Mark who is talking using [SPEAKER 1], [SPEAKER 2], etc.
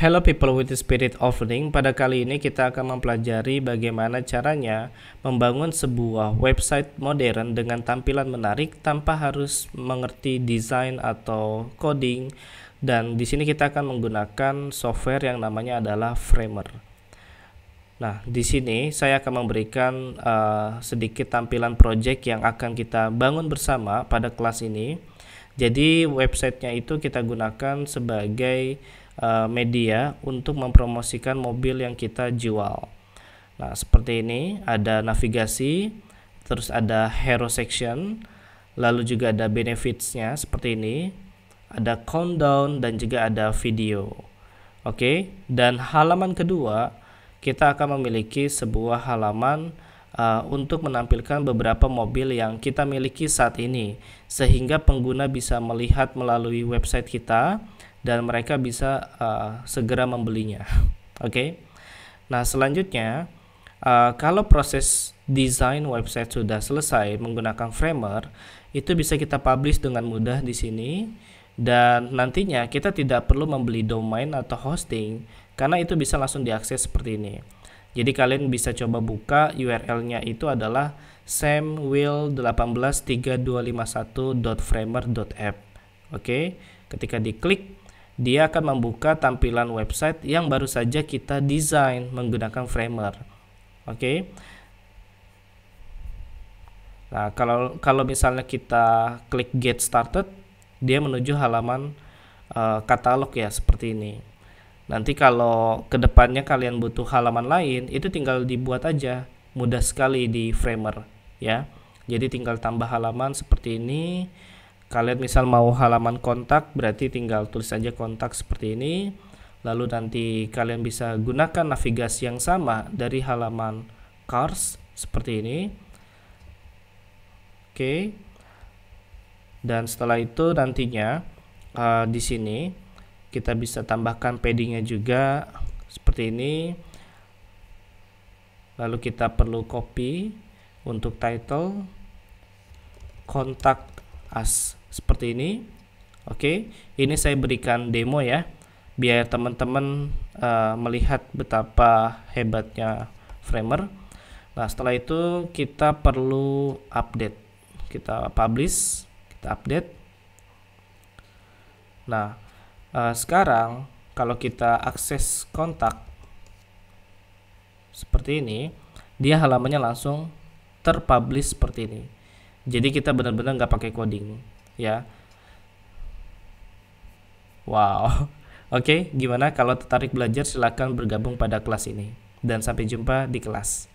[SPEAKER 1] Hello people with the spirit of learning. Pada kali ini kita akan mempelajari bagaimana caranya membangun sebuah website modern dengan tampilan menarik tanpa harus mengerti desain atau coding. Dan di sini kita akan menggunakan software yang namanya adalah Framer. Nah, di sini saya akan memberikan uh, sedikit tampilan project yang akan kita bangun bersama pada kelas ini. Jadi websitenya itu kita gunakan sebagai uh, media untuk mempromosikan mobil yang kita jual. Nah, seperti ini ada navigasi, terus ada hero section, lalu juga ada benefitsnya seperti ini, ada countdown dan juga ada video. Oke, okay? dan halaman kedua kita akan memiliki sebuah halaman uh, untuk menampilkan beberapa mobil yang kita miliki saat ini, sehingga pengguna bisa melihat melalui website kita dan mereka bisa uh, segera membelinya. Oke. Okay? Nah, selanjutnya uh, kalau proses desain website sudah selesai menggunakan framer, itu bisa kita publish dengan mudah di sini dan nantinya kita tidak perlu membeli domain atau hosting karena itu bisa langsung diakses seperti ini. Jadi kalian bisa coba buka URL-nya itu adalah samwill 183251framerapp Oke, ketika diklik dia akan membuka tampilan website yang baru saja kita desain menggunakan Framer. Oke. Okay? Nah, kalau kalau misalnya kita klik get started, dia menuju halaman uh, katalog ya seperti ini. Nanti kalau kedepannya kalian butuh halaman lain, itu tinggal dibuat aja, mudah sekali di Framer ya. Jadi tinggal tambah halaman seperti ini kalian misal mau halaman kontak berarti tinggal tulis saja kontak seperti ini lalu nanti kalian bisa gunakan navigasi yang sama dari halaman cars seperti ini oke dan setelah itu nantinya uh, di sini kita bisa tambahkan paddingnya juga seperti ini lalu kita perlu copy untuk title kontak as seperti ini. Oke, ini saya berikan demo ya, biar teman-teman uh, melihat betapa hebatnya Framer. Nah, setelah itu kita perlu update. Kita publish, kita update. Nah, uh, sekarang kalau kita akses kontak seperti ini, dia halamannya langsung terpublish seperti ini jadi kita benar-benar nggak pakai coding ya wow oke okay, gimana kalau tertarik belajar silahkan bergabung pada kelas ini dan sampai jumpa di kelas